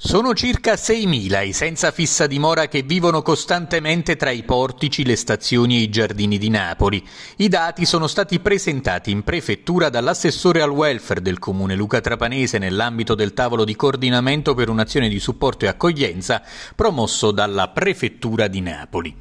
Sono circa 6.000 i senza fissa dimora che vivono costantemente tra i portici, le stazioni e i giardini di Napoli. I dati sono stati presentati in prefettura dall'assessore al welfare del comune Luca Trapanese nell'ambito del tavolo di coordinamento per un'azione di supporto e accoglienza promosso dalla prefettura di Napoli.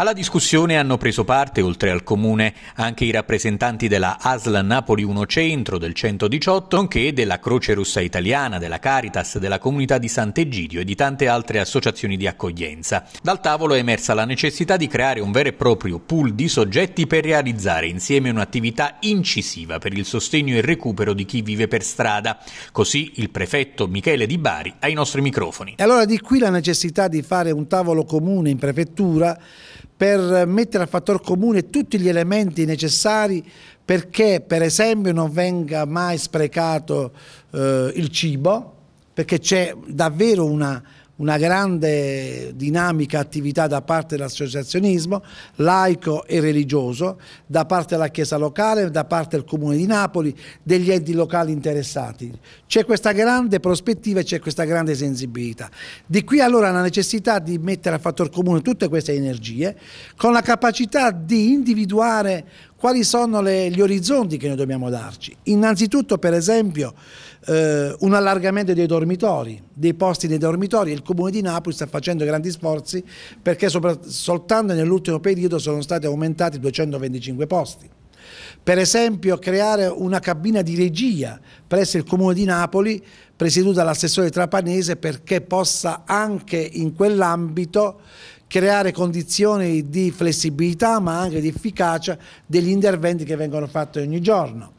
Alla discussione hanno preso parte, oltre al Comune, anche i rappresentanti della ASL Napoli 1 Centro del 118, nonché della Croce Rossa Italiana, della Caritas, della Comunità di Sant'Egidio e di tante altre associazioni di accoglienza. Dal tavolo è emersa la necessità di creare un vero e proprio pool di soggetti per realizzare insieme un'attività incisiva per il sostegno e il recupero di chi vive per strada. Così il prefetto Michele Di Bari ai nostri microfoni. E allora di qui la necessità di fare un tavolo comune in prefettura per mettere a fattor comune tutti gli elementi necessari perché per esempio non venga mai sprecato eh, il cibo, perché c'è davvero una, una grande dinamica attività da parte dell'associazionismo laico e religioso, da parte della Chiesa locale, da parte del Comune di Napoli, degli enti locali interessati. C'è questa grande prospettiva e c'è questa grande sensibilità. Di qui allora la necessità di mettere a fattor comune tutte queste energie con la capacità di individuare quali sono le, gli orizzonti che noi dobbiamo darci? Innanzitutto, per esempio, eh, un allargamento dei dormitori, dei posti dei dormitori. Il Comune di Napoli sta facendo grandi sforzi perché sopra, soltanto nell'ultimo periodo sono stati aumentati 225 posti. Per esempio creare una cabina di regia presso il Comune di Napoli presieduta dall'assessore Trapanese perché possa anche in quell'ambito creare condizioni di flessibilità ma anche di efficacia degli interventi che vengono fatti ogni giorno.